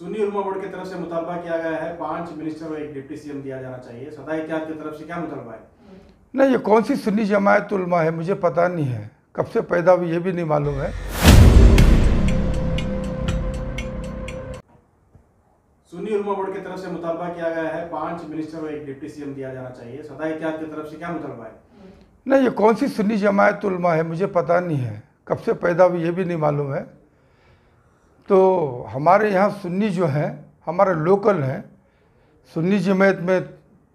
सुन्नी उलमा बोर्ड की तरफ से मुतालबा किया गया है पांच मिनिस्टर और एक डिप्टी सीएम दिया जाना चाहिए सदा इतिहाद की तरफ से क्या मुतालबा है नहीं ये कौन सी सुन्नी जमायत उलमा है मुझे पता नहीं है कब से पैदा हुई ये भी नहीं मालूम है सुन्नी उलमा बोर्ड की तरफ से मुतालबा किया गया है पांच मिनिस्टर और एक डिप्टी सीएम दिया जाना चाहिए सदा इतिहाद की तरफ से क्या मुतालबा है नहीं ये कौन सी सुन्नी जमायत उलमा है मुझे पता नहीं है कब से पैदा हुई ये भी नहीं मालूम है तो हमारे यहाँ सुन्नी जो हैं हमारे लोकल हैं सुन्नी जमात में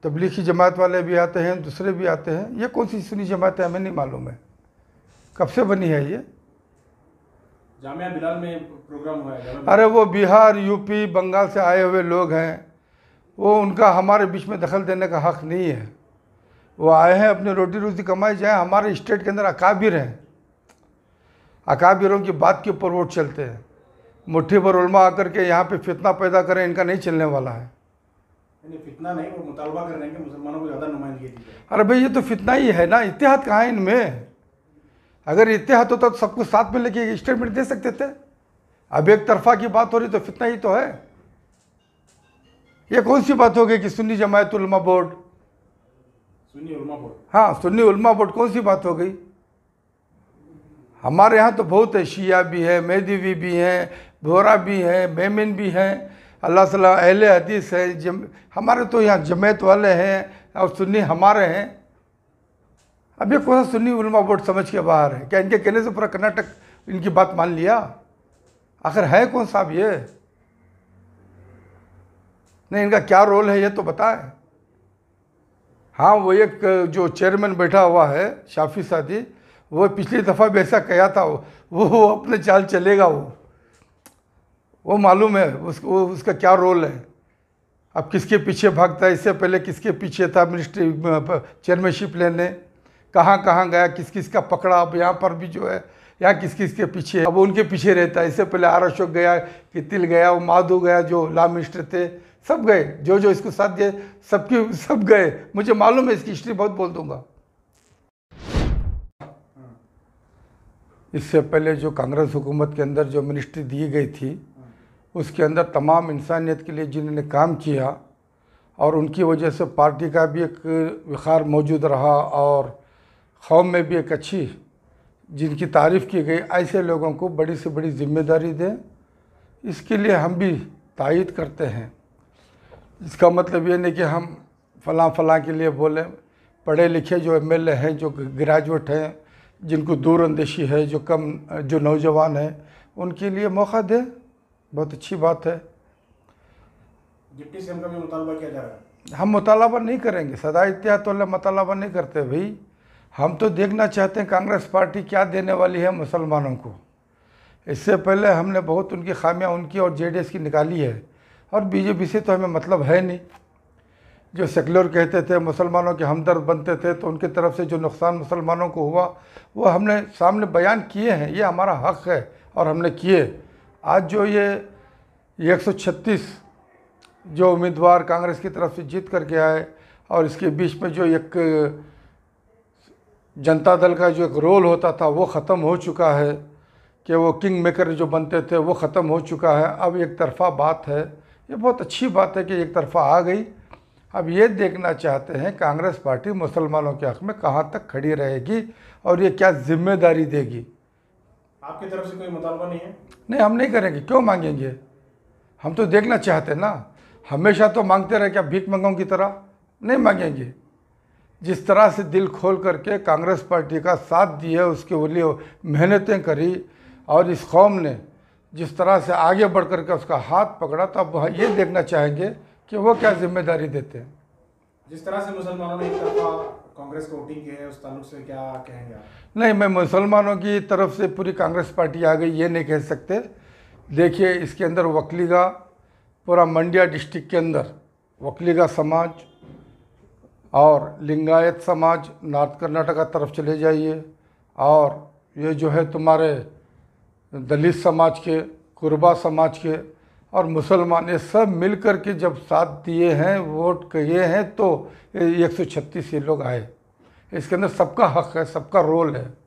तबलीगी जमात वाले भी आते हैं दूसरे भी आते हैं ये कौन सी सुन्नी जमात है हमें नहीं मालूम है कब से बनी है ये जामिया बिलाल में प्रोग्राम हुआ है अरे वो बिहार यूपी बंगाल से आए हुए लोग हैं वो उनका हमारे बीच में दखल देने का हक़ नहीं है वो आए हैं अपने रोटी रोटी कमाई जाए हमारे स्टेट के अंदर अकाबिर हैं अकाबिरों की बात के ऊपर वोट चलते हैं मुट्ठी पर उलमा आकर के यहाँ पे फितना पैदा करें इनका नहीं चलने वाला है फितना नहीं वो मुतालबा कर रहे हैं कि मुसलमानों को ज़्यादा नुमाइंदगी अरे भाई ये तो फितना ही है ना इतिहाद कहाँ है इनमें अगर इतिहाद होता तो सबको साथ में लेके स्टेटमेंट दे सकते थे अब एक तरफा की बात हो रही तो फितना ही तो है ये कौन सी बात हो गई कि सुन्नी जमायत उलमा बोर्ड सुन्नी उलमा बोर्ड हाँ सुन्नी उलमा बोर्ड कौन सी बात हो गई हमारे यहाँ तो बहुत है शिया भी है मेदीवी भी हैं भोरा भी है मेमिन भी हैं अल्लाह तला अहल हदीस है जम हमारे तो यहाँ जमैत वाले हैं और सुन्नी हमारे हैं अब ये कौन सा सुन्नी उलमा बोर्ड समझ के बाहर है क्या इनके कहने से पूरा कर्नाटक इनकी बात मान लिया आखिर है कौन साहब ये नहीं इनका क्या रोल है ये तो बताएं हाँ वो एक जो चेयरमैन बैठा हुआ है शाफी सादी वो पिछली दफ़ा भी ऐसा कहा था वो वो अपने चाल चलेगा वो वो मालूम है उसको उसका क्या रोल है अब किसके पीछे भागता है इससे पहले किसके पीछे था मिनिस्ट्री चेयरमैनशिप लेने कहाँ कहाँ गया किस किस का पकड़ा अब यहाँ पर भी जो है यहाँ किस किस के पीछे अब उनके पीछे रहता है इससे पहले आर अशोक गया कितिल गया वो माधु गया जो ला मिनिस्टर थे सब गए जो जो इसको साथ दिए सबके सब गए मुझे मालूम है इसकी हिस्ट्री बहुत बोल दूंगा इससे पहले जो कांग्रेस हुकूमत के अंदर जो मिनिस्ट्री दी गई थी उसके अंदर तमाम इंसानियत के लिए जिन्होंने काम किया और उनकी वजह से पार्टी का भी एक विखार मौजूद रहा और कौम में भी एक अच्छी जिनकी तारीफ़ की गई ऐसे लोगों को बड़ी से बड़ी जिम्मेदारी दें इसके लिए हम भी तायद करते हैं इसका मतलब ये नहीं कि हम फ़लाँ फ़लाँ के लिए बोलें पढ़े लिखे जो एम एल ए हैं जो ग्रेजुएट हैं जिनको दूरअंदेशी है जो कम जो नौजवान हैं उनके लिए मौका दें बहुत अच्छी बात है डिप्टी का भी मुतालबा किया जा रहा है हम मुतालबा नहीं करेंगे सदा तो मुतालबा नहीं करते भाई हम तो देखना चाहते हैं कांग्रेस पार्टी क्या देने वाली है मुसलमानों को इससे पहले हमने बहुत उनकी खामियां उनकी और जेडीएस की निकाली है और बीजेपी से तो हमें मतलब है नहीं जो सेकुलर कहते थे मुसलमानों के हमदर्द बनते थे तो उनकी तरफ से जो नुकसान मुसलमानों को हुआ वो हमने सामने बयान किए हैं ये हमारा हक है और हमने किए आज जो ये, 136 जो उम्मीदवार कांग्रेस की तरफ से जीत करके आए और इसके बीच में जो एक जनता दल का जो एक रोल होता था वो ख़त्म हो चुका है कि वो किंग मेकर जो बनते थे वो ख़त्म हो चुका है अब एक तरफा बात है ये बहुत अच्छी बात है कि एक तरफा आ गई अब ये देखना चाहते हैं कांग्रेस पार्टी मुसलमानों के हक़ में कहाँ तक खड़ी रहेगी और ये क्या जिम्मेदारी देगी आपकी तरफ से कोई मुतालबा नहीं है नहीं हम नहीं करेंगे क्यों मांगेंगे हम तो देखना चाहते हैं ना हमेशा तो मांगते रहे क्या भीख मंगाऊँ की तरह नहीं मांगेंगे जिस तरह से दिल खोल करके कांग्रेस पार्टी का साथ दिए उसके लिए मेहनतें करी और इस कौम ने जिस तरह से आगे बढ़ करके उसका हाथ पकड़ा तो अब ये देखना चाहेंगे कि वो क्या जिम्मेदारी देते हैं जिस तरह से मुसलमानों ने कांग्रेस को वोटिंग है उस तालुक से क्या कहेंगे आप नहीं मैं मुसलमानों की तरफ से पूरी कांग्रेस पार्टी आ गई ये नहीं कह सकते देखिए इसके अंदर वकलीगा पूरा मंडिया डिस्ट्रिक्ट के अंदर वकलीगा समाज और लिंगायत समाज नॉर्थ कर्नाटका तरफ चले जाइए और ये जो है तुम्हारे दलित समाज के कुर्बा समाज के और मुसलमान ये सब मिलकर के जब साथ दिए हैं वोट किए हैं तो एक सौ छत्तीस ये लोग आए इसके अंदर सबका हक है सबका रोल है